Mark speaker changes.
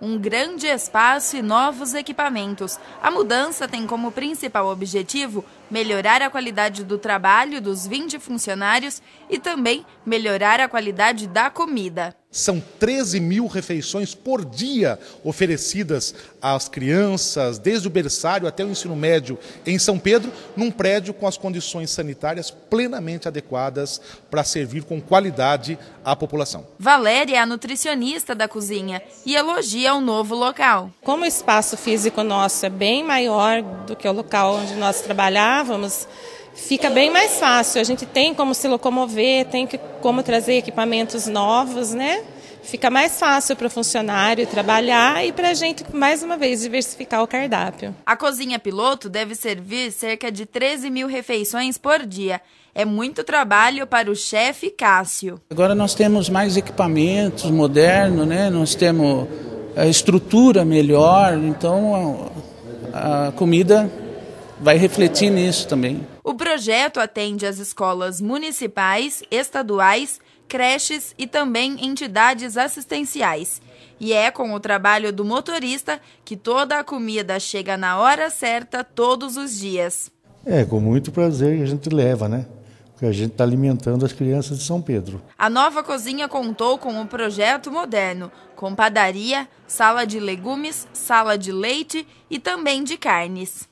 Speaker 1: um grande espaço e novos equipamentos. A mudança tem como principal objetivo melhorar a qualidade do trabalho dos 20 funcionários e também melhorar a qualidade da comida.
Speaker 2: São 13 mil refeições por dia oferecidas às crianças, desde o berçário até o ensino médio em São Pedro, num prédio com as condições sanitárias plenamente adequadas para servir com qualidade à população.
Speaker 1: Valéria é a nutricionista da
Speaker 3: cozinha e elogia o novo local. Como o espaço físico nosso é bem maior do que o local onde nós trabalhávamos, fica bem mais fácil. A gente tem como se locomover, tem que, como trazer equipamentos novos, né? Fica mais fácil para o funcionário trabalhar e para a gente, mais uma vez, diversificar o cardápio. A
Speaker 1: cozinha piloto deve servir cerca de 13 mil refeições por dia. É muito trabalho para o chefe Cássio.
Speaker 4: Agora nós temos mais equipamentos modernos, né? nós temos a estrutura melhor, então a comida vai refletir nisso também.
Speaker 1: O projeto atende as escolas municipais, estaduais, creches e também entidades assistenciais. E é com o trabalho do motorista que toda a comida chega na hora certa todos os dias.
Speaker 5: É com muito prazer que a gente leva, né? Porque a gente está alimentando as crianças de São Pedro.
Speaker 1: A nova cozinha contou com um projeto moderno, com padaria, sala de legumes, sala de leite e também de carnes.